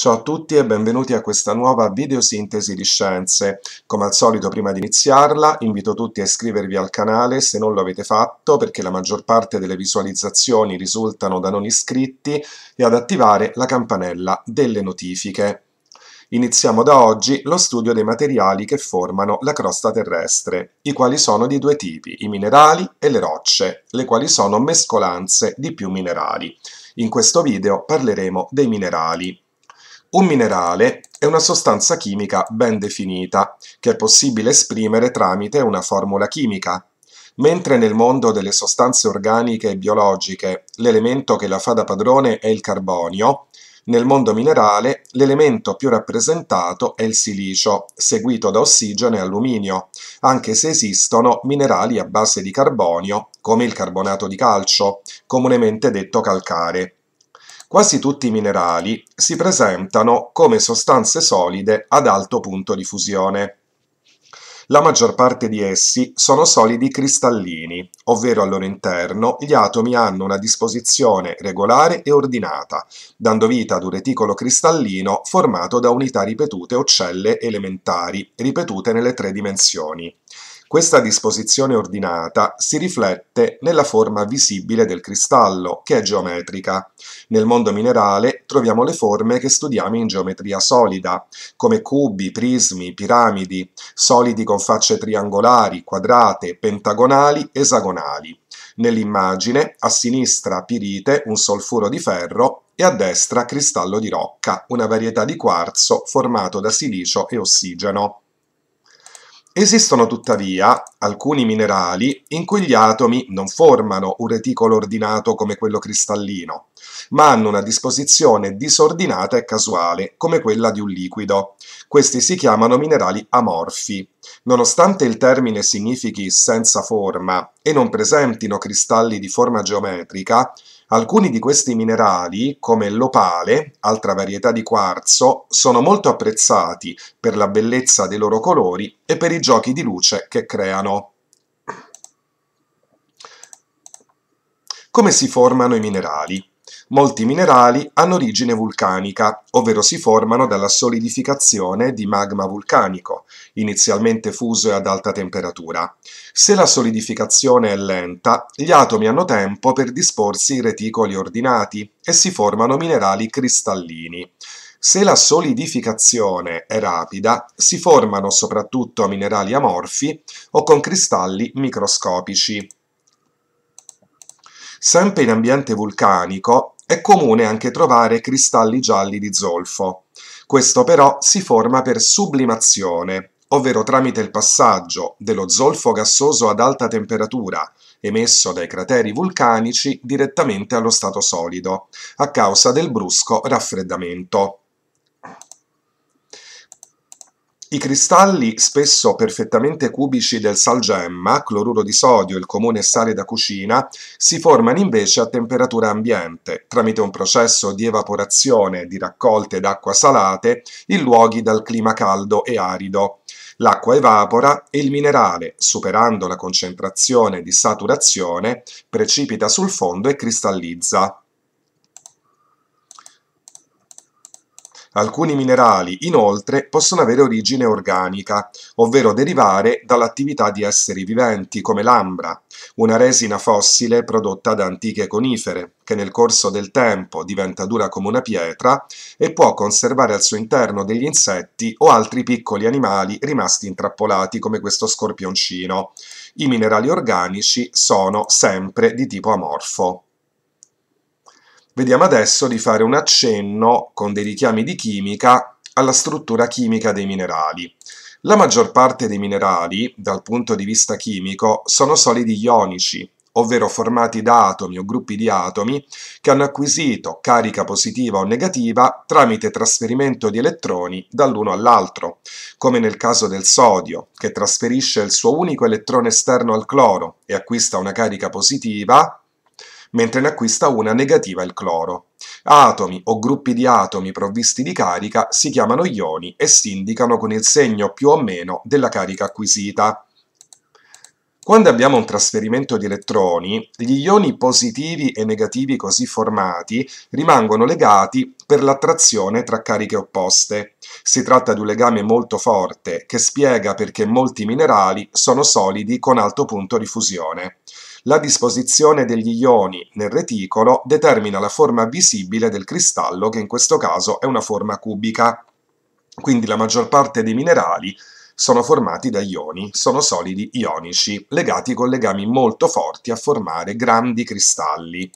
Ciao a tutti e benvenuti a questa nuova videosintesi di scienze. Come al solito prima di iniziarla invito tutti a iscrivervi al canale se non lo avete fatto perché la maggior parte delle visualizzazioni risultano da non iscritti e ad attivare la campanella delle notifiche. Iniziamo da oggi lo studio dei materiali che formano la crosta terrestre, i quali sono di due tipi, i minerali e le rocce, le quali sono mescolanze di più minerali. In questo video parleremo dei minerali. Un minerale è una sostanza chimica ben definita, che è possibile esprimere tramite una formula chimica. Mentre nel mondo delle sostanze organiche e biologiche l'elemento che la fa da padrone è il carbonio, nel mondo minerale l'elemento più rappresentato è il silicio, seguito da ossigeno e alluminio, anche se esistono minerali a base di carbonio, come il carbonato di calcio, comunemente detto calcare, Quasi tutti i minerali si presentano come sostanze solide ad alto punto di fusione. La maggior parte di essi sono solidi cristallini, ovvero al loro interno gli atomi hanno una disposizione regolare e ordinata, dando vita ad un reticolo cristallino formato da unità ripetute o celle elementari, ripetute nelle tre dimensioni. Questa disposizione ordinata si riflette nella forma visibile del cristallo, che è geometrica. Nel mondo minerale troviamo le forme che studiamo in geometria solida, come cubi, prismi, piramidi, solidi con facce triangolari, quadrate, pentagonali, esagonali. Nell'immagine, a sinistra pirite, un solfuro di ferro, e a destra cristallo di rocca, una varietà di quarzo formato da silicio e ossigeno. Esistono tuttavia alcuni minerali in cui gli atomi non formano un reticolo ordinato come quello cristallino, ma hanno una disposizione disordinata e casuale come quella di un liquido. Questi si chiamano minerali amorfi. Nonostante il termine significhi senza forma e non presentino cristalli di forma geometrica, Alcuni di questi minerali, come l'opale, altra varietà di quarzo, sono molto apprezzati per la bellezza dei loro colori e per i giochi di luce che creano. Come si formano i minerali? Molti minerali hanno origine vulcanica, ovvero si formano dalla solidificazione di magma vulcanico, inizialmente fuso e ad alta temperatura. Se la solidificazione è lenta, gli atomi hanno tempo per disporsi in reticoli ordinati e si formano minerali cristallini. Se la solidificazione è rapida, si formano soprattutto minerali amorfi o con cristalli microscopici. Sempre in ambiente vulcanico, è comune anche trovare cristalli gialli di zolfo. Questo però si forma per sublimazione, ovvero tramite il passaggio dello zolfo gassoso ad alta temperatura emesso dai crateri vulcanici direttamente allo stato solido, a causa del brusco raffreddamento. I cristalli, spesso perfettamente cubici del salgemma, cloruro di sodio, il comune sale da cucina, si formano invece a temperatura ambiente, tramite un processo di evaporazione di raccolte d'acqua salate in luoghi dal clima caldo e arido. L'acqua evapora e il minerale, superando la concentrazione di saturazione, precipita sul fondo e cristallizza. Alcuni minerali, inoltre, possono avere origine organica, ovvero derivare dall'attività di esseri viventi, come l'ambra, una resina fossile prodotta da antiche conifere, che nel corso del tempo diventa dura come una pietra e può conservare al suo interno degli insetti o altri piccoli animali rimasti intrappolati, come questo scorpioncino. I minerali organici sono sempre di tipo amorfo. Vediamo adesso di fare un accenno con dei richiami di chimica alla struttura chimica dei minerali. La maggior parte dei minerali, dal punto di vista chimico, sono solidi ionici, ovvero formati da atomi o gruppi di atomi che hanno acquisito carica positiva o negativa tramite trasferimento di elettroni dall'uno all'altro, come nel caso del sodio, che trasferisce il suo unico elettrone esterno al cloro e acquista una carica positiva mentre ne acquista una negativa il cloro. Atomi o gruppi di atomi provvisti di carica si chiamano ioni e si indicano con il segno più o meno della carica acquisita. Quando abbiamo un trasferimento di elettroni, gli ioni positivi e negativi così formati rimangono legati per l'attrazione tra cariche opposte. Si tratta di un legame molto forte che spiega perché molti minerali sono solidi con alto punto di fusione. La disposizione degli ioni nel reticolo determina la forma visibile del cristallo, che in questo caso è una forma cubica. Quindi la maggior parte dei minerali sono formati da ioni, sono solidi ionici, legati con legami molto forti a formare grandi cristalli.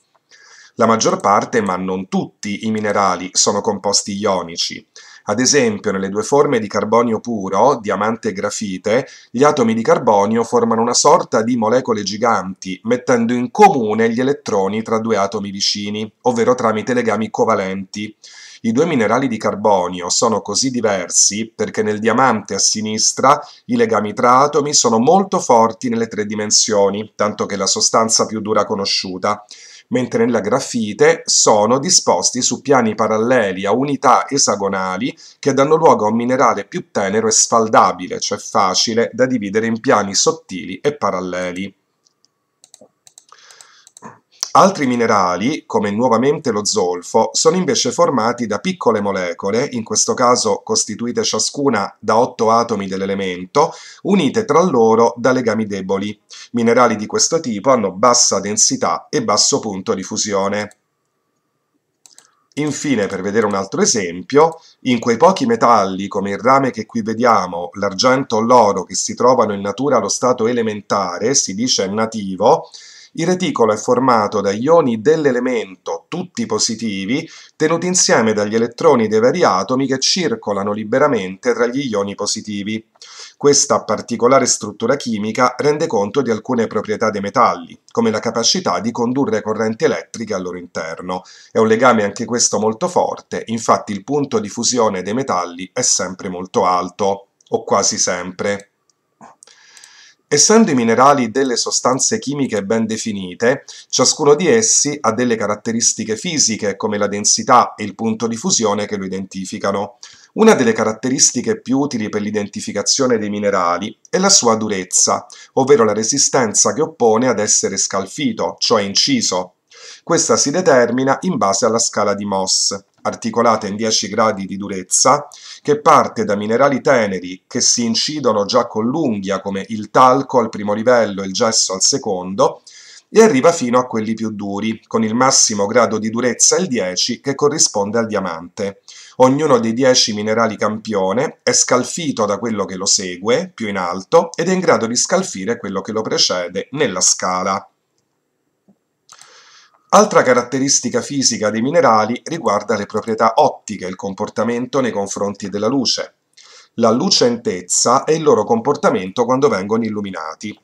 La maggior parte, ma non tutti, i minerali sono composti ionici. Ad esempio, nelle due forme di carbonio puro, diamante e grafite, gli atomi di carbonio formano una sorta di molecole giganti, mettendo in comune gli elettroni tra due atomi vicini, ovvero tramite legami covalenti. I due minerali di carbonio sono così diversi perché nel diamante a sinistra i legami tra atomi sono molto forti nelle tre dimensioni, tanto che è la sostanza più dura conosciuta mentre nella grafite sono disposti su piani paralleli a unità esagonali che danno luogo a un minerale più tenero e sfaldabile, cioè facile da dividere in piani sottili e paralleli. Altri minerali, come nuovamente lo zolfo, sono invece formati da piccole molecole, in questo caso costituite ciascuna da otto atomi dell'elemento, unite tra loro da legami deboli. Minerali di questo tipo hanno bassa densità e basso punto di fusione. Infine, per vedere un altro esempio, in quei pochi metalli come il rame che qui vediamo, l'argento o l'oro che si trovano in natura allo stato elementare, si dice nativo, il reticolo è formato da ioni dell'elemento, tutti positivi, tenuti insieme dagli elettroni dei vari atomi che circolano liberamente tra gli ioni positivi. Questa particolare struttura chimica rende conto di alcune proprietà dei metalli, come la capacità di condurre correnti elettriche al loro interno. È un legame anche questo molto forte, infatti il punto di fusione dei metalli è sempre molto alto, o quasi sempre. Essendo i minerali delle sostanze chimiche ben definite, ciascuno di essi ha delle caratteristiche fisiche come la densità e il punto di fusione che lo identificano. Una delle caratteristiche più utili per l'identificazione dei minerali è la sua durezza, ovvero la resistenza che oppone ad essere scalfito, cioè inciso. Questa si determina in base alla scala di Moss, articolata in 10 gradi di durezza, che parte da minerali teneri che si incidono già con l'unghia come il talco al primo livello e il gesso al secondo, e arriva fino a quelli più duri, con il massimo grado di durezza il 10 che corrisponde al diamante. Ognuno dei 10 minerali campione è scalfito da quello che lo segue, più in alto, ed è in grado di scalfire quello che lo precede nella scala. Altra caratteristica fisica dei minerali riguarda le proprietà ottiche, il comportamento nei confronti della luce, la lucentezza è il loro comportamento quando vengono illuminati.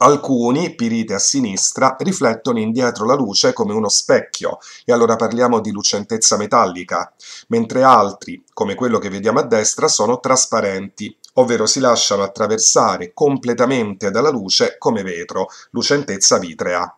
Alcuni, pirite a sinistra, riflettono indietro la luce come uno specchio, e allora parliamo di lucentezza metallica, mentre altri, come quello che vediamo a destra, sono trasparenti, ovvero si lasciano attraversare completamente dalla luce come vetro, lucentezza vitrea.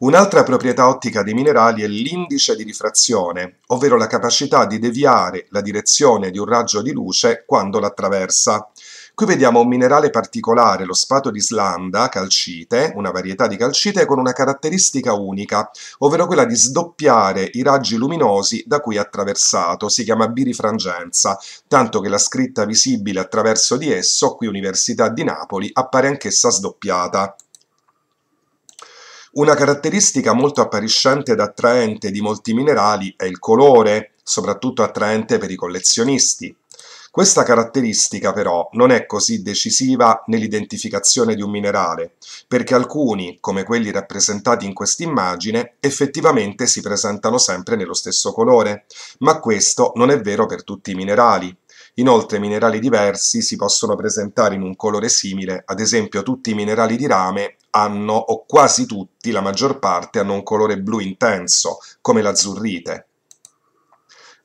Un'altra proprietà ottica dei minerali è l'indice di rifrazione, ovvero la capacità di deviare la direzione di un raggio di luce quando l'attraversa. Qui vediamo un minerale particolare, lo spato di Islanda, calcite, una varietà di calcite con una caratteristica unica, ovvero quella di sdoppiare i raggi luminosi da cui è attraversato, si chiama birifrangenza, tanto che la scritta visibile attraverso di esso, qui Università di Napoli, appare anch'essa sdoppiata. Una caratteristica molto appariscente ed attraente di molti minerali è il colore, soprattutto attraente per i collezionisti. Questa caratteristica però non è così decisiva nell'identificazione di un minerale, perché alcuni, come quelli rappresentati in quest'immagine, effettivamente si presentano sempre nello stesso colore, ma questo non è vero per tutti i minerali. Inoltre minerali diversi si possono presentare in un colore simile, ad esempio tutti i minerali di rame hanno, o quasi tutti, la maggior parte hanno un colore blu intenso, come l'azzurrite.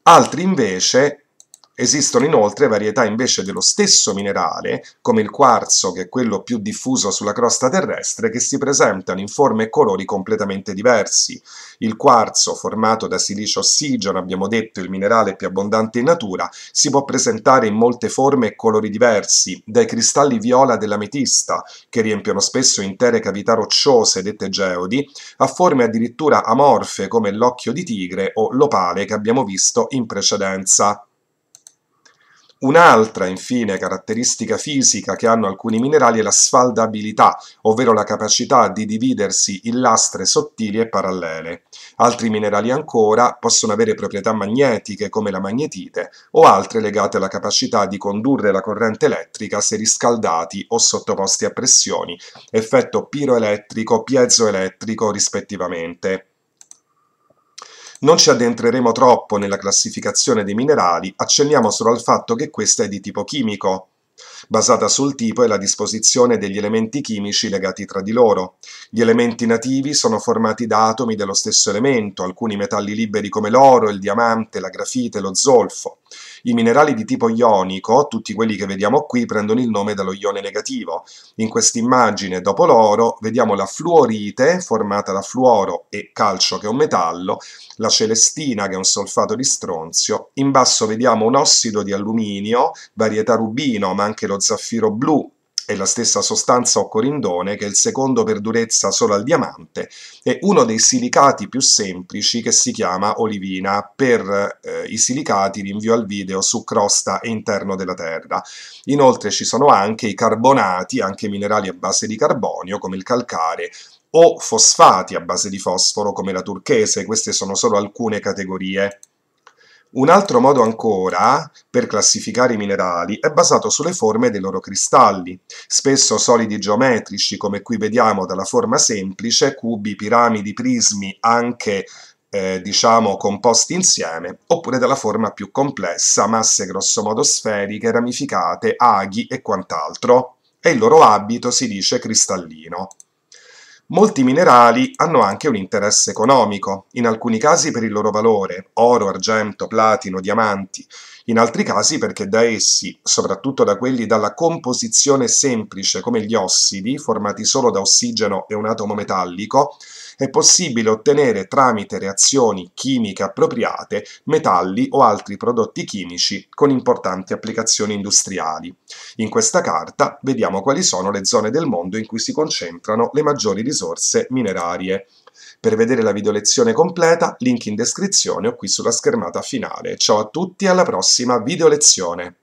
Altri invece Esistono inoltre varietà invece dello stesso minerale, come il quarzo, che è quello più diffuso sulla crosta terrestre, che si presentano in forme e colori completamente diversi. Il quarzo, formato da silicio ossigeno, abbiamo detto il minerale più abbondante in natura, si può presentare in molte forme e colori diversi, dai cristalli viola dell'ametista, che riempiono spesso intere cavità rocciose, dette geodi, a forme addirittura amorfe come l'occhio di tigre o l'opale che abbiamo visto in precedenza. Un'altra, infine, caratteristica fisica che hanno alcuni minerali è la sfaldabilità, ovvero la capacità di dividersi in lastre sottili e parallele. Altri minerali ancora possono avere proprietà magnetiche come la magnetite o altre legate alla capacità di condurre la corrente elettrica se riscaldati o sottoposti a pressioni, effetto piroelettrico, piezoelettrico rispettivamente. Non ci addentreremo troppo nella classificazione dei minerali, accenniamo solo al fatto che questa è di tipo chimico basata sul tipo e la disposizione degli elementi chimici legati tra di loro. Gli elementi nativi sono formati da atomi dello stesso elemento, alcuni metalli liberi come l'oro, il diamante, la grafite, lo zolfo. I minerali di tipo ionico, tutti quelli che vediamo qui, prendono il nome dallo ione negativo. In quest'immagine, dopo l'oro, vediamo la fluorite, formata da fluoro e calcio, che è un metallo, la celestina, che è un solfato di stronzio. In basso vediamo un ossido di alluminio, varietà rubino, ma anche lo lo zaffiro blu è la stessa sostanza o corindone che è il secondo per durezza solo al diamante è uno dei silicati più semplici che si chiama olivina per eh, i silicati rinvio al video su crosta e interno della terra inoltre ci sono anche i carbonati anche minerali a base di carbonio come il calcare o fosfati a base di fosforo come la turchese queste sono solo alcune categorie un altro modo ancora per classificare i minerali è basato sulle forme dei loro cristalli, spesso solidi geometrici come qui vediamo dalla forma semplice, cubi, piramidi, prismi, anche eh, diciamo composti insieme, oppure dalla forma più complessa, masse grossomodo sferiche, ramificate, aghi e quant'altro, e il loro abito si dice cristallino. Molti minerali hanno anche un interesse economico, in alcuni casi per il loro valore, oro, argento, platino, diamanti, in altri casi perché da essi, soprattutto da quelli dalla composizione semplice come gli ossidi, formati solo da ossigeno e un atomo metallico, è possibile ottenere tramite reazioni chimiche appropriate metalli o altri prodotti chimici con importanti applicazioni industriali. In questa carta vediamo quali sono le zone del mondo in cui si concentrano le maggiori risorse minerarie. Per vedere la videolezione completa, link in descrizione o qui sulla schermata finale. Ciao a tutti e alla prossima videolezione!